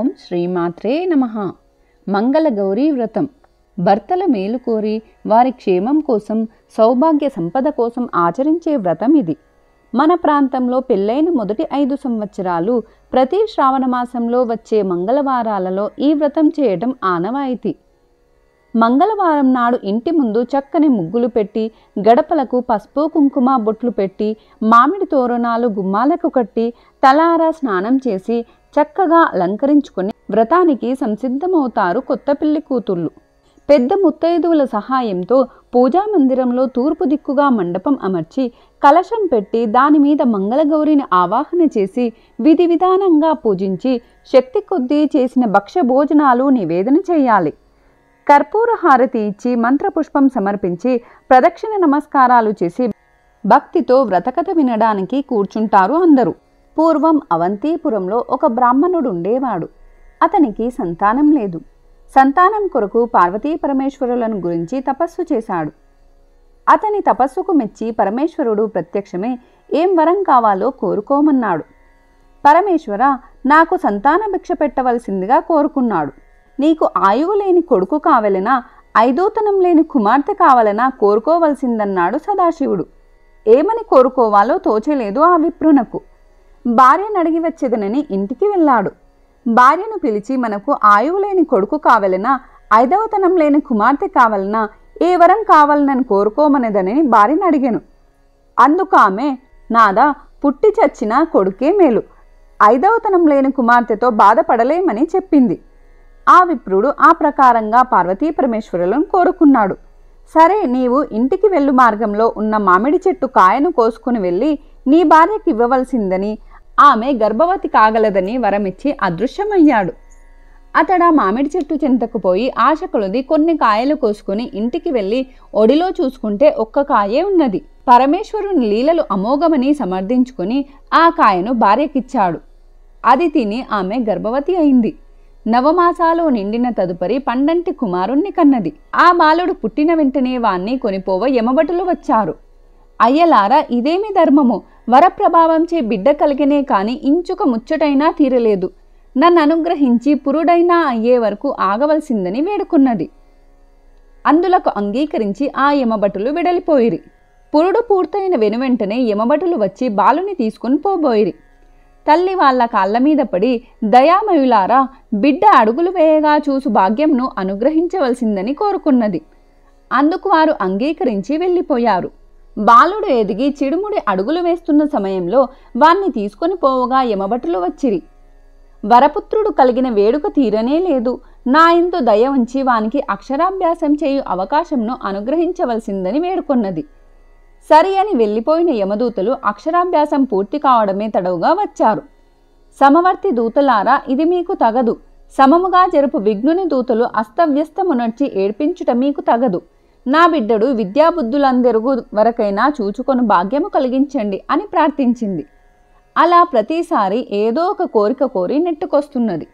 ఓం శ్రీమాత్రే నమ గౌరీ వ్రతం భర్తల మేలు కోరి వారి క్షేమం కోసం సౌభాగ్య సంపద కోసం ఆచరించే వ్రతం ఇది మన ప్రాంతంలో పెళ్ళైన మొదటి ఐదు సంవత్సరాలు ప్రతి శ్రావణ మాసంలో వచ్చే మంగళవారాలలో ఈ వ్రతం చేయటం ఆనవాయితీ మంగళవారం నాడు ఇంటి ముందు చక్కని ముగ్గులు పెట్టి గడపలకు పసుపు కుంకుమ బొట్లు పెట్టి మామిడి తోరణాలు గుమ్మాలకు కట్టి తలారా స్నానం చేసి చక్కగా అలంకరించుకుని వ్రతానికి సంసిద్ధమవుతారు కొత్త పెళ్లి కూతుళ్ళు పెద్ద ముత్తైదువుల సహాయంతో పూజా మందిరంలో తూర్పు దిక్కుగా మండపం అమర్చి కలశం పెట్టి దానిమీద మంగళగౌరిని ఆవాహన చేసి విధి విధానంగా పూజించి శక్తి కొద్దీ చేసిన భక్ష్య భోజనాలు నివేదన చేయాలి కర్పూర హారతి ఇచ్చి మంత్రపుష్పం సమర్పించి ప్రదక్షిణ నమస్కారాలు చేసి భక్తితో వ్రతకథ వినడానికి కూర్చుంటారు అందరూ పూర్వం అవంతీపురంలో ఒక బ్రాహ్మణుడు ఉండేవాడు అతనికి సంతానం లేదు సంతానం కొరకు పార్వతీ పరమేశ్వరులను గురించి తపస్సు చేశాడు అతని తపస్సుకు మెచ్చి పరమేశ్వరుడు ప్రత్యక్షమే ఏం వరం కావాలో కోరుకోమన్నాడు పరమేశ్వర నాకు సంతాన భిక్ష పెట్టవలసిందిగా కోరుకున్నాడు నీకు ఆయువు లేని కొడుకు కావలనా ఐదోతనం లేని కుమార్తె కావలనా కోరుకోవలసిందన్నాడు సదాశివుడు ఏమని కోరుకోవాలో తోచలేదు ఆ విప్రునకు భార్యను అడిగి వచ్చేదనని ఇంటికి వెళ్ళాడు భార్యను పిలిచి మనకు ఆయువు లేని కొడుకు కావలనా ఐదవతనం లేని కుమార్తె కావలనా ఏ వరం కావాలనని కోరుకోమనేదనని భార్యను అడిగాను అందుకు ఆమె నాదా పుట్టి చచ్చిన కొడుకే మేలు ఐదవతనం లేని కుమార్తెతో బాధపడలేమని చెప్పింది ఆ విప్రుడు ఆ ప్రకారంగా పార్వతీ పరమేశ్వరులను కోరుకున్నాడు సరే నీవు ఇంటికి వెళ్ళు మార్గంలో ఉన్న మామిడి చెట్టు కాయను కోసుకుని వెళ్ళి నీ భార్యకి ఇవ్వవలసిందని ఆమె గర్భవతి కాగలదని వరమిచ్చి అదృశ్యమయ్యాడు అతడు ఆ మామిడి చెట్టు చింతకు పోయి ఆశ కొలది కొన్ని కాయలు కోసుకుని ఇంటికి వెళ్ళి ఒడిలో చూసుకుంటే ఒక్క కాయే ఉన్నది పరమేశ్వరుని లీలలు అమోఘమని సమర్థించుకుని ఆ కాయను భార్యకిచ్చాడు అది తిని ఆమె గర్భవతి అయింది నవమాసాలు నిండిన తదుపరి పండంటి కుమారుణ్ణి కన్నది ఆ బాలుడు పుట్టిన వెంటనే వాణ్ణి కొనిపోవ యమభటులు వచ్చారు అయ్యలారా ఇదేమి ధర్మము వరప్రభావంచే బిడ్డ కలిగినే కాని ఇంచుక ముచ్చటైనా తీరలేదు నన్ను అనుగ్రహించి పురుడైనా అయ్యే వరకు ఆగవలసిందని వేడుకున్నది అందులకు అంగీకరించి ఆ యమభటులు విడలిపోయిరి పురుడు పూర్తయిన వెనువెంటనే యమభటులు వచ్చి బాలుని తీసుకుని పోబోయిరి తల్లి వాళ్ళ కాళ్ళ మీద పడి దయామయులారా బిడ్డ అడుగులు వేయగా చూసు భాగ్యంను అనుగ్రహించవలసిందని కోరుకున్నది అందుకు వారు అంగీకరించి వెళ్ళిపోయారు బాలుడు ఎదిగి చిడుముడి అడుగులు వేస్తున్న సమయంలో వారిని తీసుకొని పోవగా యమభటులు వచ్చిరి వరపుత్రుడు కలిగిన వేడుక తీరనే లేదు నా ఇందు దయ ఉంచి వానికి అక్షరాభ్యాసం చేయు అవకాశంను అనుగ్రహించవలసిందని వేడుకొన్నది సరి అని వెళ్ళిపోయిన యమదూతలు అక్షరాభ్యాసం పూర్తి కావడమే తడవుగా వచ్చారు సమవర్తి దూతలారా ఇది మీకు తగదు సమముగా జరుపు విఘ్నుని దూతలు అస్తవ్యస్తమునొచ్చి ఏడ్పించుట మీకు తగదు నా బిడ్డడు విద్యాబుద్ధులందరుగు వరకైనా చూచుకొని భాగ్యము కలిగించండి అని ప్రార్థించింది అలా ప్రతిసారి ఏదో ఒక కోరిక కోరి నెట్టుకొస్తున్నది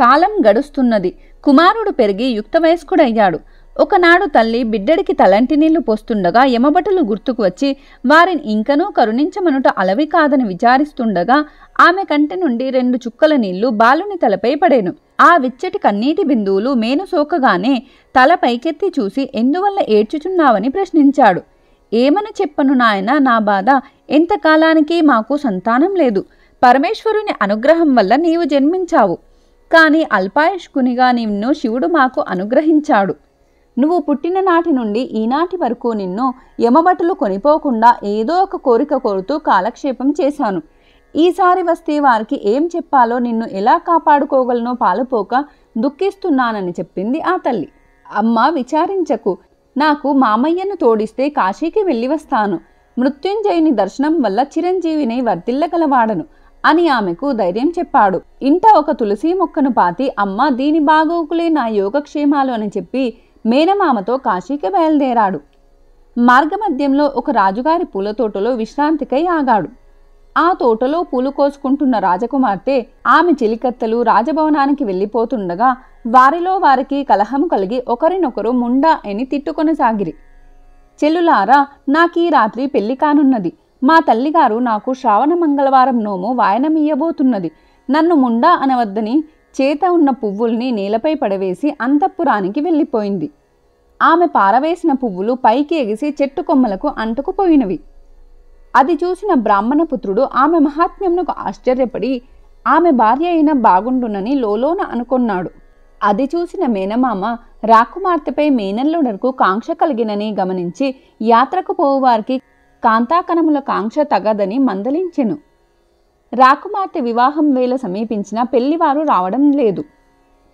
కాలం గడుస్తున్నది కుమారుడు పెరిగి యుక్త వయస్కుడయ్యాడు ఒకనాడు తల్లి బిడ్డడికి తలంటి నీళ్లు పోస్తుండగా యమబటలు గుర్తుకు వచ్చి వారిని ఇంకనూ కరుణించమనుట అలవి కాదని విచారిస్తుండగా ఆమె కంటి నుండి రెండు చుక్కల నీళ్లు బాలుని తలపై పడేను ఆ విచ్చటి కన్నీటి బిందువులు మేను సోకగానే తల పైకెత్తి చూసి ఎందువల్ల ఏడ్చుచున్నావని ప్రశ్నించాడు ఏమని చెప్పను నాయన నా బాధ ఎంతకాలానికి మాకు సంతానం లేదు పరమేశ్వరుని అనుగ్రహం వల్ల నీవు జన్మించావు కానీ అల్పాయుష్కునిగా నిన్ను శివుడు మాకు అనుగ్రహించాడు నువ్వు పుట్టిన నాటి నుండి ఈనాటి వరకు నిన్ను యమబట్టలు కొనిపోకుండా ఏదో ఒక కోరిక కోరుతూ కాలక్షేపం చేశాను ఈసారి వస్తే వారికి ఏం చెప్పాలో నిన్ను ఎలా కాపాడుకోగలనో పాలుపోక దుఃఖిస్తున్నానని చెప్పింది ఆ తల్లి అమ్మ విచారించకు నాకు మామయ్యను తోడిస్తే కాశీకి వెళ్ళి వస్తాను మృత్యుంజయుని దర్శనం వల్ల చిరంజీవిని వర్తిల్లగలవాడను అని ఆమెకు ధైర్యం చెప్పాడు ఇంట ఒక తులసి మొక్కను పాతి అమ్మ దీని బాగోకులే నా యోగక్షేమాలు అని చెప్పి మేనమామతో కాశీకి బయలుదేరాడు మార్గమధ్యంలో ఒక రాజుగారి పూల తోటలో విశ్రాంతికై ఆగాడు ఆ తోటలో పూలు కోసుకుంటున్న రాజకుమార్తె ఆమె చెలికత్తెలు రాజభవనానికి వెళ్ళిపోతుండగా వారిలో వారికి కలహం కలిగి ఒకరినొకరు ముండా అని తిట్టుకొనసాగిరి చెల్లులారా నాకు ఈ రాత్రి పెళ్లి కానున్నది మా తల్లిగారు నాకు శ్రావణ మంగళవారం నోము వాయనమియ్యబోతున్నది నన్ను ముండా అనవద్దని చేత ఉన్న పువ్వుల్ని నేలపై పడవేసి అంతఃపురానికి వెళ్ళిపోయింది ఆమె పారవేసిన పువ్వులు పైకి ఎగిసి చెట్టు కొమ్మలకు అంటుకుపోయినవి అది చూసిన బ్రాహ్మణ పుత్రుడు ఆమె మహాత్మ్యంకు ఆశ్చర్యపడి ఆమె భార్య అయిన బాగుండునని లోలోన అనుకున్నాడు అది చూసిన మేనమామ రాకుమార్తెపై మేనల్లుడకు కాంక్ష కలిగినని గమనించి యాత్రకు పోవువారికి కాంతాకనముల కాంక్ష తగదని మందలించెను రాకుమార్తె వివాహం వేళ సమీపించినా పెళ్లివారు రావడం లేదు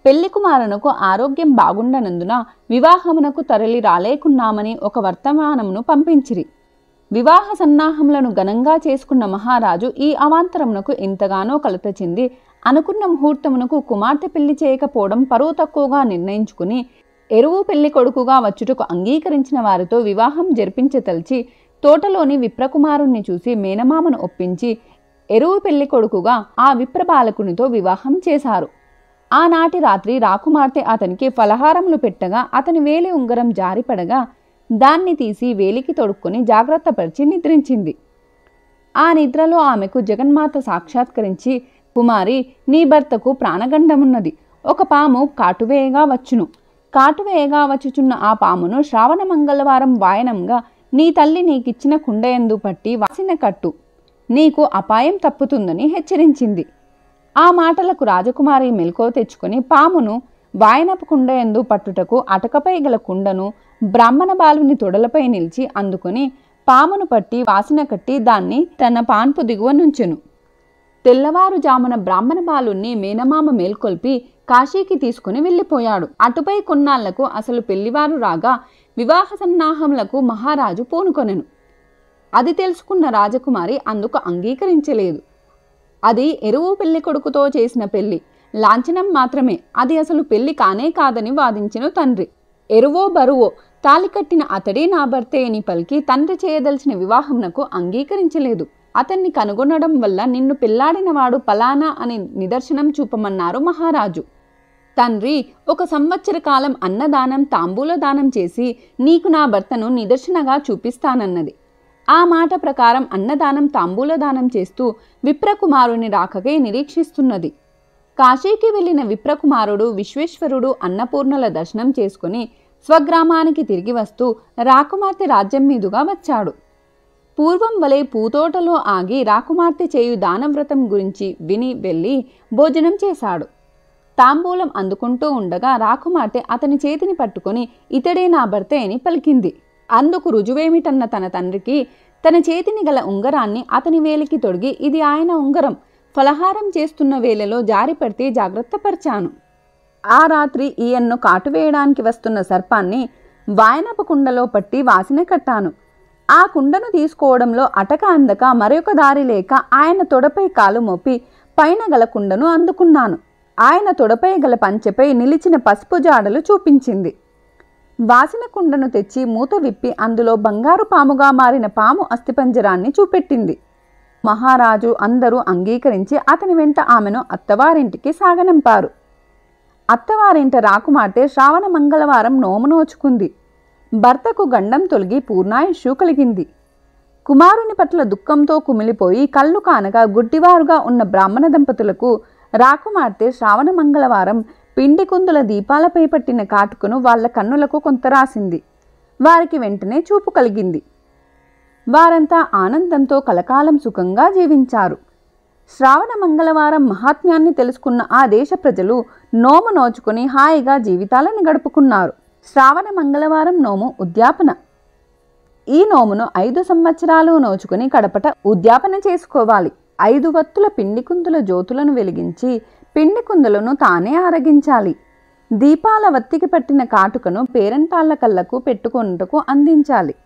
పెళ్లి కుమారునకు ఆరోగ్యం బాగుండనందున వివాహమునకు తరలి రాలేకున్నామని ఒక వర్తమానమును పంపించిరి వివాహ సన్నాహములను ఘనంగా చేసుకున్న మహారాజు ఈ అవాంతరమునకు ఎంతగానో కలత చెంది అనుకున్న ముహూర్తమునకు కుమార్తె పెళ్లి చేయకపోవడం పరువు తక్కువగా నిర్ణయించుకుని ఎరువు పెళ్లి కొడుకుగా వచ్చుటకు అంగీకరించిన వారితో వివాహం జరిపించతలిచి తోటలోని విప్రకుమారుణ్ణి చూసి మేనమామను ఒప్పించి ఎరువు పెళ్లి కొడుకుగా ఆ విప్ర బాలకునితో వివాహం చేశారు ఆనాటి రాత్రి రాకుమార్తె అతనికి ఫలహారములు పెట్టగా అతని వేలి ఉంగరం జారిపడగా దాన్ని తీసి వేలికి తొడుక్కొని జాగ్రత్తపరిచి నిద్రించింది ఆ నిద్రలో ఆమెకు జగన్మాత సాక్షాత్కరించి కుమారి నీ భర్తకు ప్రాణగండమున్నది ఒక పాము కాటువేయగా వచ్చును కాటువేయగా వచ్చుచున్న ఆ పామును శ్రావణ మంగళవారం వాయనంగా నీ తల్లి నీకిచ్చిన కుండయందు పట్టి వాసిన కట్టు నీకు అపాయం తప్పుతుందని హెచ్చరించింది ఆ మాటలకు రాజకుమారి మెలకువ తెచ్చుకుని పామును వాయనపు కుండ ఎందు పట్టుటకు అటకపై గల కుండను బ్రాహ్మణ బాలుని తొడలపై నిలిచి అందుకుని పామును పట్టి వాసన కట్టి దాన్ని తన పాన్పు దిగువ నుంచెను తెల్లవారుజామున బ్రాహ్మణ బాలుణ్ణి మేనమామ మేల్కొల్పి కాశీకి తీసుకుని వెళ్ళిపోయాడు అటుపై కొన్నాళ్లకు అసలు పెళ్లివారు రాగా వివాహ సన్నాహములకు మహారాజు పూనుకొనెను అది తెలుసుకున్న రాజకుమారి అందుకు అంగీకరించలేదు అది ఎరువు పెళ్లి కొడుకుతో చేసిన పెళ్లి లాంఛనం మాత్రమే అది అసలు పెళ్లి కానే కాదని వాదించిన తండ్రి ఎరువో బరువో తాలికట్టిన కట్టిన అతడే నా భర్తే అని పలికి తండ్రి చేయదలిచిన వివాహంనకు అంగీకరించలేదు అతన్ని కనుగొనడం వల్ల నిన్ను పిల్లాడినవాడు పలానా అని నిదర్శనం చూపమన్నారు మహారాజు తండ్రి ఒక సంవత్సర కాలం అన్నదానం తాంబూల దానం చేసి నీకు నా భర్తను నిదర్శనగా చూపిస్తానన్నది ఆ మాట ప్రకారం అన్నదానం తాంబూలదానం చేస్తూ విప్రకుమారుని రాకకే నిరీక్షిస్తున్నది కాశీకి వెళ్ళిన విప్రకుమారుడు విశ్వేశ్వరుడు అన్నపూర్ణల దర్శనం చేసుకుని స్వగ్రామానికి తిరిగి వస్తూ రాకుమార్తె రాజ్యం మీదుగా వచ్చాడు పూర్వం వలె పూతోటలో ఆగి రాకుమార్తె చేయు దానవ్రతం గురించి విని వెళ్ళి భోజనం చేశాడు తాంబూలం అందుకుంటూ ఉండగా రాకుమార్తె అతని చేతిని పట్టుకుని ఇతడే నా భర్తే అని పలికింది అందుకు రుజువేమిటన్న తన తండ్రికి తన చేతిని గల ఉంగరాన్ని అతని వేలికి తొడిగి ఇది ఆయన ఉంగరం ఫలహారం చేస్తున్న వేళలో జారి పడితే జాగ్రత్తపరిచాను ఆ రాత్రి ఈయన్ను కాటువేయడానికి వస్తున్న సర్పాన్ని వాయనప కుండలో పట్టి వాసిన కట్టాను ఆ కుండను తీసుకోవడంలో అటక అందక మరొక దారి లేక ఆయన తొడపై కాలు మోపి పైన గల కుండను అందుకున్నాను ఆయన తొడపై గల పంచెపై నిలిచిన పసుపు జాడలు చూపించింది వాసిన కుండను తెచ్చి మూత విప్పి అందులో బంగారు పాముగా మారిన పాము అస్థిపంజరాన్ని చూపెట్టింది మహారాజు అందరూ అంగీకరించి అతని వెంట ఆమెను అత్తవారింటికి సాగనంపారు అత్తవారింట రాకుమాటే శ్రావణ మంగళవారం నోము నోచుకుంది భర్తకు గండం తొలగి పూర్ణాయుష్యు కలిగింది కుమారుని పట్ల దుఃఖంతో కుమిలిపోయి కళ్ళు కానక గుడ్డివారుగా ఉన్న బ్రాహ్మణ దంపతులకు రాకుమార్తె శ్రావణ మంగళవారం పిండి కుందుల దీపాలపై పట్టిన కాటుకును వాళ్ళ కన్నులకు కొంత రాసింది వారికి వెంటనే చూపు కలిగింది వారంతా ఆనందంతో కలకాలం సుఖంగా జీవించారు శ్రావణ మంగళవారం మహాత్మ్యాన్ని తెలుసుకున్న ఆ దేశ ప్రజలు నోము నోచుకుని హాయిగా జీవితాలను గడుపుకున్నారు శ్రావణ మంగళవారం నోము ఉద్యాపన ఈ నోమును ఐదు సంవత్సరాలు నోచుకుని కడపట ఉద్యాపన చేసుకోవాలి ఐదు వత్తుల పిండి కుందుల జ్యోతులను వెలిగించి పిండి కుందులను తానే ఆరగించాలి దీపాల వత్తికి పట్టిన కాటుకను పేరంటాళ్ల కళ్ళకు పెట్టుకొనుటకు అందించాలి